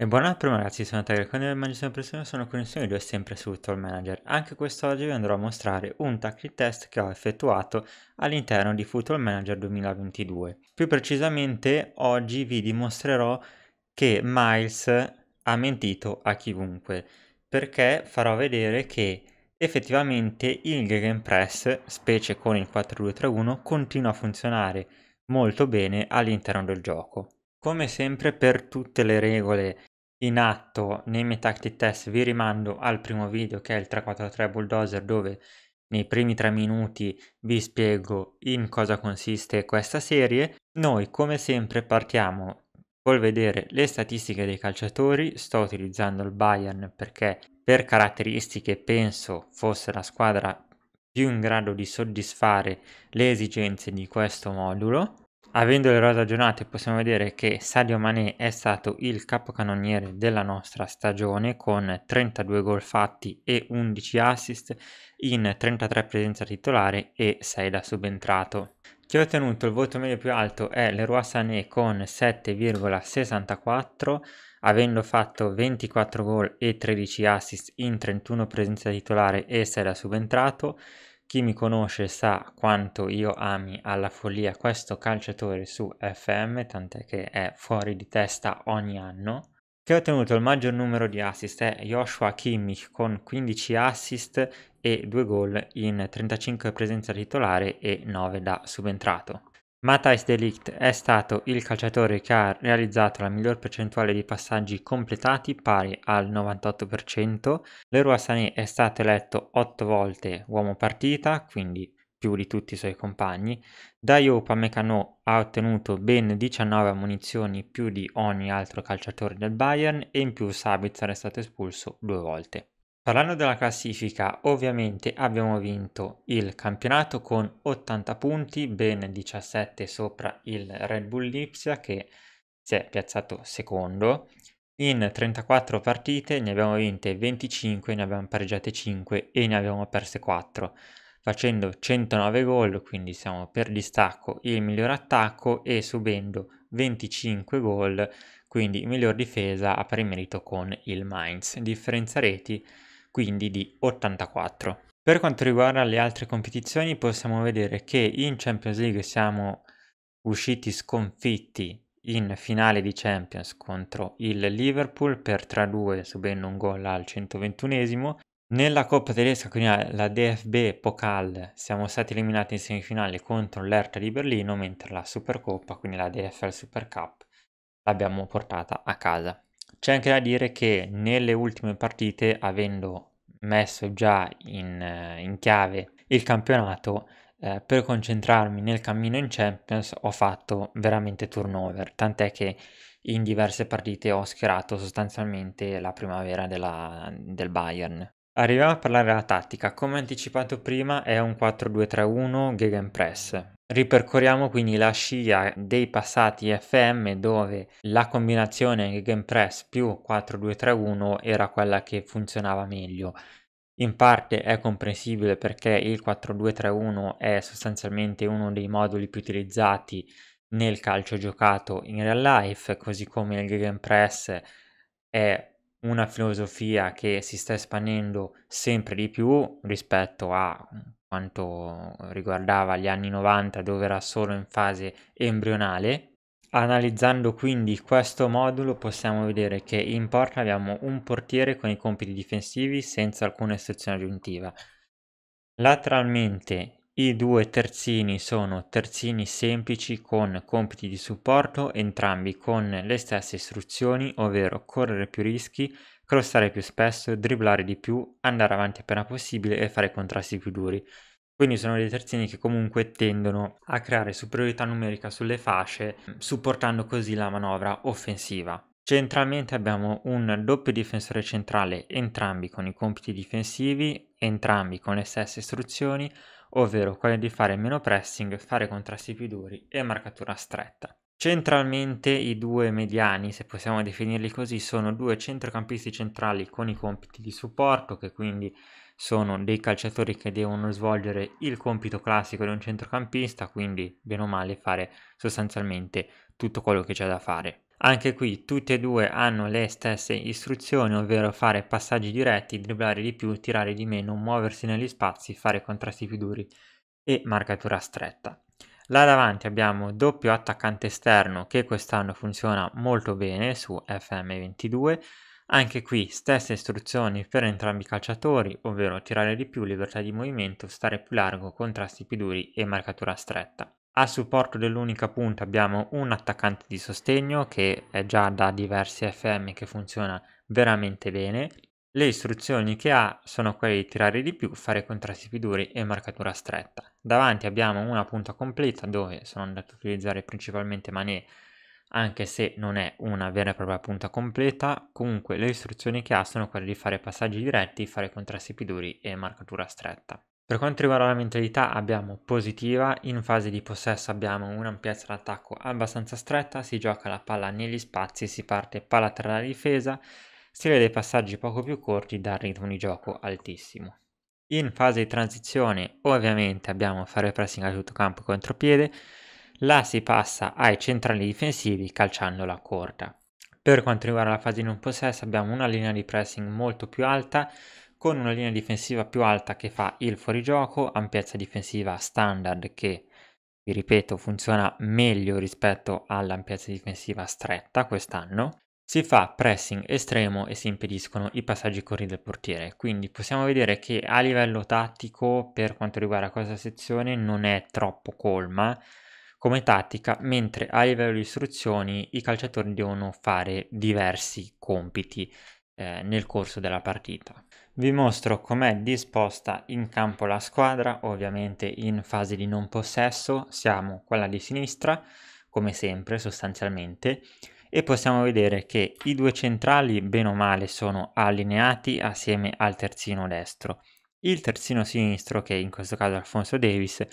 E buonanotte ragazzi, sono Tiger, quando immagino sono persone sono connessione di sempre su Tool Manager. Anche quest'oggi vi andrò a mostrare un tactic test che ho effettuato all'interno di Football Manager 2022. Più precisamente oggi vi dimostrerò che Miles ha mentito a chiunque, perché farò vedere che effettivamente il Press, specie con il 4231, continua a funzionare molto bene all'interno del gioco. Come sempre per tutte le regole in atto nei Metacritic test vi rimando al primo video che è il 343 bulldozer dove nei primi tre minuti vi spiego in cosa consiste questa serie. Noi come sempre partiamo col vedere le statistiche dei calciatori, sto utilizzando il Bayern perché per caratteristiche penso fosse la squadra più in grado di soddisfare le esigenze di questo modulo. Avendo le rose aggiornate possiamo vedere che Sadio Mané è stato il capocannoniere della nostra stagione con 32 gol fatti e 11 assist in 33 presenza titolare e 6 da subentrato. Chi ha ottenuto il voto medio più alto è Leroy Sané con 7,64 avendo fatto 24 gol e 13 assist in 31 presenza titolare e 6 da subentrato chi mi conosce sa quanto io ami alla follia questo calciatore su FM, tant'è che è fuori di testa ogni anno. Che ha ottenuto il maggior numero di assist è Joshua Kimmich con 15 assist e 2 gol in 35 presenza titolare e 9 da subentrato. Matthijs de Ligt è stato il calciatore che ha realizzato la miglior percentuale di passaggi completati pari al 98%, Leroy Sané è stato eletto 8 volte uomo partita, quindi più di tutti i suoi compagni, Dayo Pamecano ha ottenuto ben 19 munizioni più di ogni altro calciatore del Bayern e in più Sabitzer è stato espulso due volte. Parlando della classifica, ovviamente abbiamo vinto il campionato con 80 punti, ben 17 sopra il Red Bull Lipsia che si è piazzato secondo. In 34 partite ne abbiamo vinte 25, ne abbiamo pareggiate 5 e ne abbiamo perse 4, facendo 109 gol, quindi siamo per distacco il miglior attacco e subendo 25 gol, quindi miglior difesa a pari merito con il Mainz. Differenza reti quindi di 84. Per quanto riguarda le altre competizioni possiamo vedere che in Champions League siamo usciti sconfitti in finale di Champions contro il Liverpool per 3-2 subendo un gol al 121 esimo nella Coppa tedesca, quindi la DFB Pokal, siamo stati eliminati in semifinale contro l'Erta di Berlino, mentre la Supercoppa, quindi la DFL Super Cup, l'abbiamo portata a casa. C'è anche da dire che nelle ultime partite, avendo messo già in, eh, in chiave il campionato, eh, per concentrarmi nel cammino in Champions ho fatto veramente turnover, tant'è che in diverse partite ho schierato sostanzialmente la primavera della, del Bayern. Arriviamo a parlare della tattica, come anticipato prima è un 4-2-3-1 Gegenpress, Ripercorriamo quindi la scia dei passati FM dove la combinazione Game Gegenpress più 4-2-3-1 era quella che funzionava meglio. In parte è comprensibile perché il 4-2-3-1 è sostanzialmente uno dei moduli più utilizzati nel calcio giocato in real life, così come il Game Gegenpress è una filosofia che si sta espandendo sempre di più rispetto a quanto riguardava gli anni 90 dove era solo in fase embrionale. Analizzando quindi questo modulo possiamo vedere che in porta abbiamo un portiere con i compiti difensivi senza alcuna istruzione aggiuntiva. Lateralmente i due terzini sono terzini semplici con compiti di supporto, entrambi con le stesse istruzioni, ovvero correre più rischi, crossare più spesso, dribblare di più, andare avanti appena possibile e fare contrasti più duri. Quindi sono dei terzini che comunque tendono a creare superiorità numerica sulle fasce, supportando così la manovra offensiva. Centralmente abbiamo un doppio difensore centrale, entrambi con i compiti difensivi, entrambi con le stesse istruzioni, ovvero quelle di fare meno pressing, fare contrasti più duri e marcatura stretta. Centralmente i due mediani, se possiamo definirli così, sono due centrocampisti centrali con i compiti di supporto, che quindi sono dei calciatori che devono svolgere il compito classico di un centrocampista, quindi bene o male fare sostanzialmente tutto quello che c'è da fare. Anche qui tutti e due hanno le stesse istruzioni, ovvero fare passaggi diretti, dribblare di più, tirare di meno, muoversi negli spazi, fare contrasti più duri e marcatura stretta. Là davanti abbiamo doppio attaccante esterno che quest'anno funziona molto bene su FM22. Anche qui stesse istruzioni per entrambi i calciatori, ovvero tirare di più, libertà di movimento, stare più largo, contrasti più duri e marcatura stretta. A supporto dell'unica punta abbiamo un attaccante di sostegno che è già da diversi FM che funziona veramente bene le istruzioni che ha sono quelle di tirare di più, fare contrasti più duri e marcatura stretta. Davanti abbiamo una punta completa dove sono andato a utilizzare principalmente Mané, anche se non è una vera e propria punta completa, comunque le istruzioni che ha sono quelle di fare passaggi diretti, fare contrasti più duri e marcatura stretta. Per quanto riguarda la mentalità abbiamo positiva, in fase di possesso abbiamo un'ampiezza d'attacco abbastanza stretta, si gioca la palla negli spazi, si parte palla tra la difesa, stile dei passaggi poco più corti dal ritmo di gioco altissimo. In fase di transizione ovviamente abbiamo fare pressing a tutto campo e contropiede, la si passa ai centrali difensivi calciando la corda. Per quanto riguarda la fase di non possesso abbiamo una linea di pressing molto più alta con una linea difensiva più alta che fa il fuorigioco, ampiezza difensiva standard che vi ripeto funziona meglio rispetto all'ampiezza difensiva stretta quest'anno si fa pressing estremo e si impediscono i passaggi corri del portiere, quindi possiamo vedere che a livello tattico per quanto riguarda questa sezione non è troppo colma come tattica, mentre a livello di istruzioni i calciatori devono fare diversi compiti eh, nel corso della partita. Vi mostro com'è disposta in campo la squadra, ovviamente in fase di non possesso siamo quella di sinistra, come sempre sostanzialmente, e possiamo vedere che i due centrali bene o male sono allineati assieme al terzino destro. Il terzino sinistro, che in questo caso è Alfonso Davis,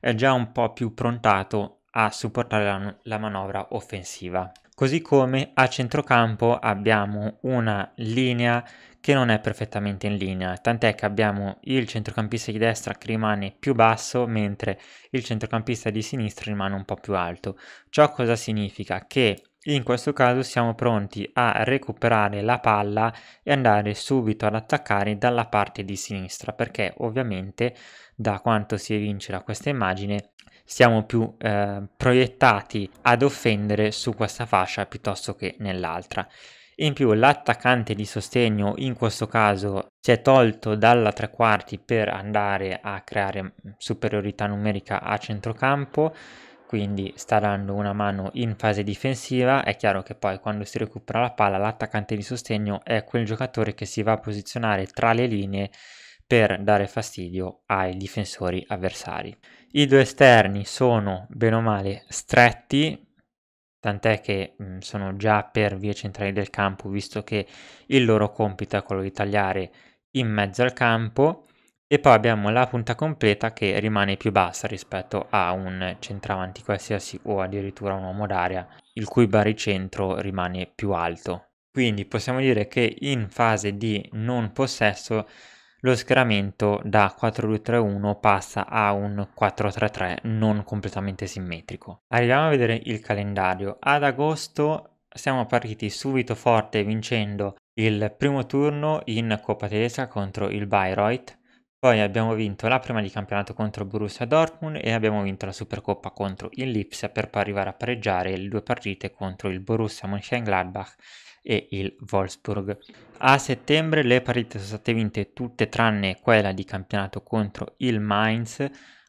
è già un po' più prontato a supportare la, la manovra offensiva. Così come a centrocampo abbiamo una linea che non è perfettamente in linea, tant'è che abbiamo il centrocampista di destra che rimane più basso mentre il centrocampista di sinistra rimane un po' più alto. Ciò cosa significa? Che in questo caso siamo pronti a recuperare la palla e andare subito ad attaccare dalla parte di sinistra perché ovviamente da quanto si evince da questa immagine siamo più eh, proiettati ad offendere su questa fascia piuttosto che nell'altra. In più l'attaccante di sostegno in questo caso si è tolto dalla tre quarti per andare a creare mm, superiorità numerica a centrocampo quindi sta dando una mano in fase difensiva, è chiaro che poi quando si recupera la palla l'attaccante di sostegno è quel giocatore che si va a posizionare tra le linee per dare fastidio ai difensori avversari. I due esterni sono bene o male stretti, tant'è che mh, sono già per vie centrali del campo, visto che il loro compito è quello di tagliare in mezzo al campo e poi abbiamo la punta completa che rimane più bassa rispetto a un centravanti qualsiasi o addirittura un uomo d'aria il cui baricentro rimane più alto. Quindi possiamo dire che in fase di non possesso lo schieramento da 4-2-3-1 passa a un 4-3-3 non completamente simmetrico. Arriviamo a vedere il calendario. Ad agosto siamo partiti subito forte vincendo il primo turno in Coppa Tedesca contro il Bayreuth poi abbiamo vinto la prima di campionato contro Borussia Dortmund e abbiamo vinto la Supercoppa contro il Lipsia per poi arrivare a pareggiare le due partite contro il Borussia Mönchengladbach e il Wolfsburg. A settembre le partite sono state vinte tutte tranne quella di campionato contro il Mainz.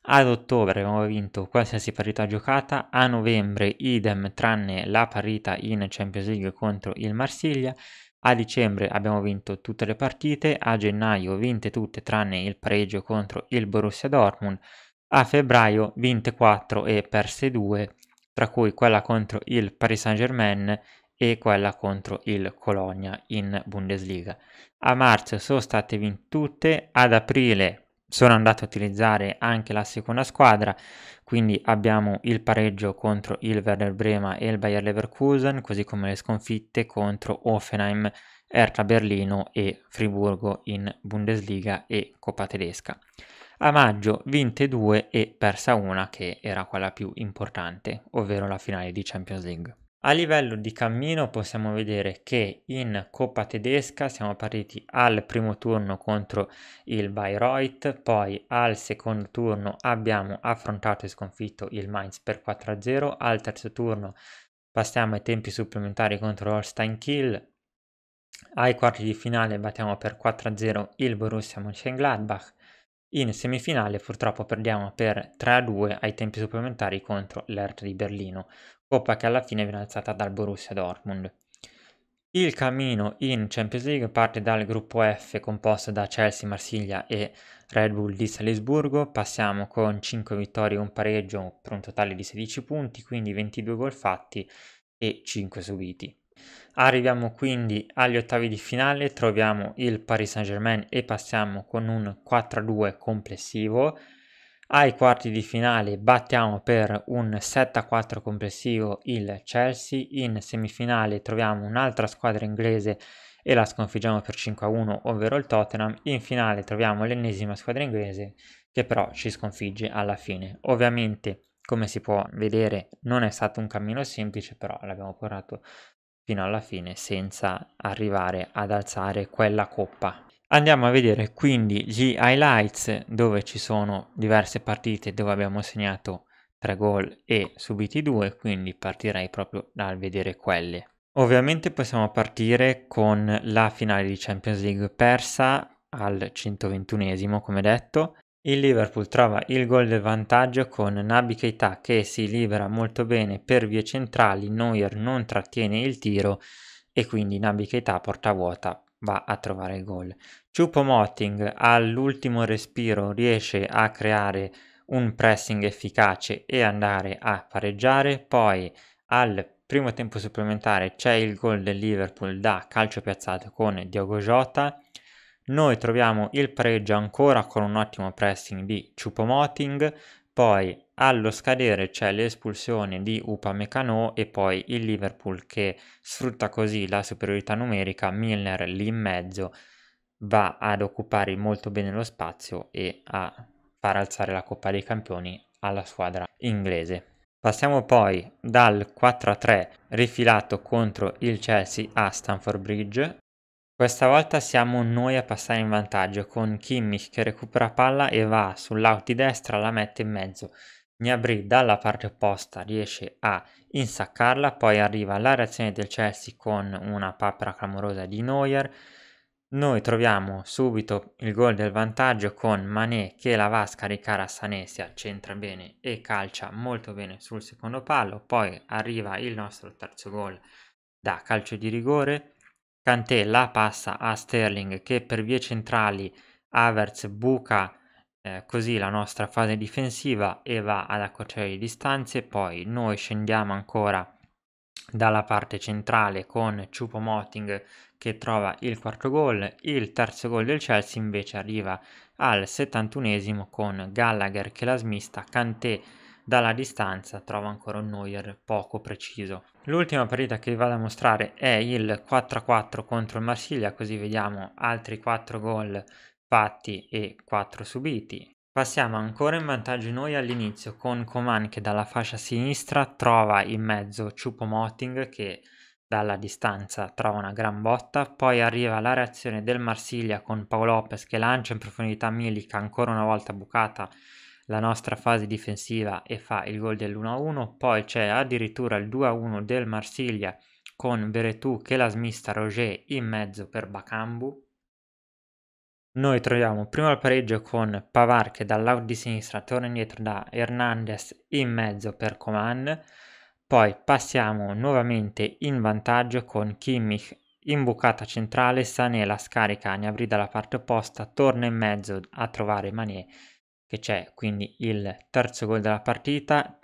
Ad ottobre abbiamo vinto qualsiasi partita giocata, a novembre idem tranne la partita in Champions League contro il Marsiglia a dicembre abbiamo vinto tutte le partite, a gennaio vinte tutte tranne il pareggio contro il Borussia Dortmund, a febbraio vinte 4 e perse 2, tra cui quella contro il Paris Saint-Germain e quella contro il Colonia in Bundesliga. A marzo sono state vinte tutte, ad aprile sono andato a utilizzare anche la seconda squadra, quindi abbiamo il pareggio contro il Werder Brema e il Bayer Leverkusen, così come le sconfitte contro Offenheim, Hertha Berlino e Friburgo in Bundesliga e Coppa Tedesca. A maggio vinte due e persa una che era quella più importante, ovvero la finale di Champions League. A livello di cammino possiamo vedere che in Coppa tedesca siamo partiti al primo turno contro il Bayreuth, poi al secondo turno abbiamo affrontato e sconfitto il Mainz per 4-0, al terzo turno passiamo ai tempi supplementari contro Holstein Kiel, ai quarti di finale battiamo per 4-0 il Borussia Mönchengladbach, in semifinale purtroppo perdiamo per 3-2 ai tempi supplementari contro l'Hertha di Berlino coppa che alla fine viene alzata dal Borussia Dortmund. Il cammino in Champions League parte dal gruppo F composto da Chelsea, Marsiglia e Red Bull di Salisburgo, passiamo con 5 vittorie e un pareggio per un totale di 16 punti, quindi 22 gol fatti e 5 subiti. Arriviamo quindi agli ottavi di finale, troviamo il Paris Saint Germain e passiamo con un 4-2 complessivo ai quarti di finale battiamo per un 7-4 complessivo il Chelsea, in semifinale troviamo un'altra squadra inglese e la sconfiggiamo per 5-1, ovvero il Tottenham, in finale troviamo l'ennesima squadra inglese che però ci sconfigge alla fine. Ovviamente, come si può vedere, non è stato un cammino semplice, però l'abbiamo portato fino alla fine senza arrivare ad alzare quella coppa Andiamo a vedere quindi gli highlights dove ci sono diverse partite dove abbiamo segnato tre gol e subiti due, quindi partirei proprio dal vedere quelle. Ovviamente possiamo partire con la finale di Champions League persa al 121 esimo come detto. Il Liverpool trova il gol del vantaggio con Nabi Keita che si libera molto bene per vie centrali, Neuer non trattiene il tiro e quindi Nabi Keita porta vuota va a trovare il gol. Ciupo Moting all'ultimo respiro riesce a creare un pressing efficace e andare a pareggiare, poi al primo tempo supplementare c'è il gol del Liverpool da calcio piazzato con Diogo Jota. Noi troviamo il pareggio ancora con un ottimo pressing di Chupomoting, poi allo scadere c'è l'espulsione di Upamecano e poi il Liverpool che sfrutta così la superiorità numerica, Milner lì in mezzo va ad occupare molto bene lo spazio e a far alzare la Coppa dei Campioni alla squadra inglese. Passiamo poi dal 4-3 rifilato contro il Chelsea a Stamford Bridge. Questa volta siamo noi a passare in vantaggio con Kimmich che recupera palla e va sul di destra, la mette in mezzo. Gnabry dalla parte opposta riesce a insaccarla, poi arriva la reazione del Chelsea con una papera clamorosa di Neuer. Noi troviamo subito il gol del vantaggio con Mané che la va a scaricare a Sanesia, centra bene e calcia molto bene sul secondo palo, poi arriva il nostro terzo gol da calcio di rigore. Cantè la passa a Sterling che per vie centrali Havertz buca eh, così la nostra fase difensiva e va ad accorciare le distanze, poi noi scendiamo ancora dalla parte centrale con Ciupo Moting che trova il quarto gol, il terzo gol del Chelsea invece arriva al 71esimo con Gallagher che la smista, Kanté dalla distanza trova ancora un Neuer poco preciso. L'ultima partita che vi vado a mostrare è il 4-4 contro il Marsiglia, così vediamo altri 4 gol fatti e 4 subiti. Passiamo ancora in vantaggio noi all'inizio con Coman che dalla fascia sinistra trova in mezzo Ciupo Chupomoting che dalla distanza trova una gran botta, poi arriva la reazione del Marsiglia con Paolo Lopez che lancia in profondità Milica ancora una volta bucata la nostra fase difensiva e fa il gol dell'1-1, poi c'è addirittura il 2-1 del Marsiglia con Veretù che la smista Roger in mezzo per Bacambu noi troviamo prima il pareggio con Pavar che dal lato di sinistra torna indietro da Hernandez in mezzo per Coman, poi passiamo nuovamente in vantaggio con Kimmich in bucata centrale, Sané la scarica, Gnabry dalla parte opposta, torna in mezzo a trovare Mané che c'è quindi il terzo gol della partita,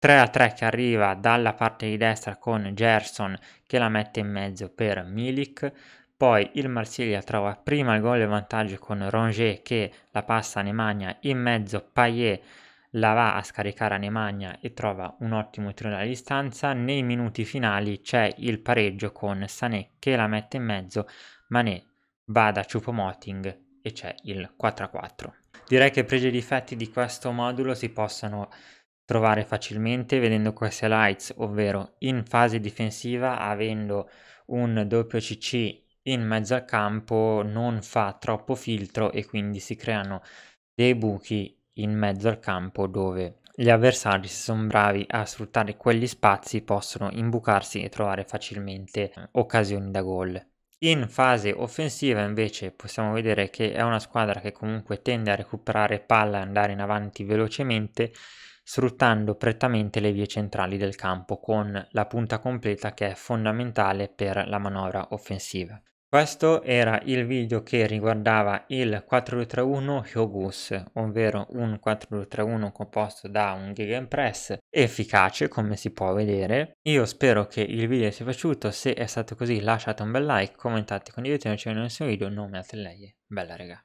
3 a 3 che arriva dalla parte di destra con Gerson che la mette in mezzo per Milik, poi il Marsiglia trova prima il gol e vantaggio con Rongier che la passa a Nemagna in mezzo, Payet la va a scaricare a Nemagna e trova un ottimo tiro dalla distanza. Nei minuti finali c'è il pareggio con Sané che la mette in mezzo, Mané va da Choupo-Moting e c'è il 4-4. Direi che pregi e difetti di questo modulo si possono trovare facilmente vedendo queste lights, ovvero in fase difensiva avendo un doppio CC in mezzo al campo non fa troppo filtro e quindi si creano dei buchi in mezzo al campo dove gli avversari, se sono bravi a sfruttare quegli spazi, possono imbucarsi e trovare facilmente eh, occasioni da gol. In fase offensiva invece possiamo vedere che è una squadra che comunque tende a recuperare palla e andare in avanti velocemente sfruttando prettamente le vie centrali del campo con la punta completa che è fondamentale per la manovra offensiva. Questo era il video che riguardava il 4.2.3.1 Hyogus, ovvero un 4.2.3.1 composto da un Gegenpress efficace come si può vedere. Io spero che il video sia piaciuto, se è stato così lasciate un bel like, commentate, condividete, non c'è nessun video, non mi altri lei. Bella regà.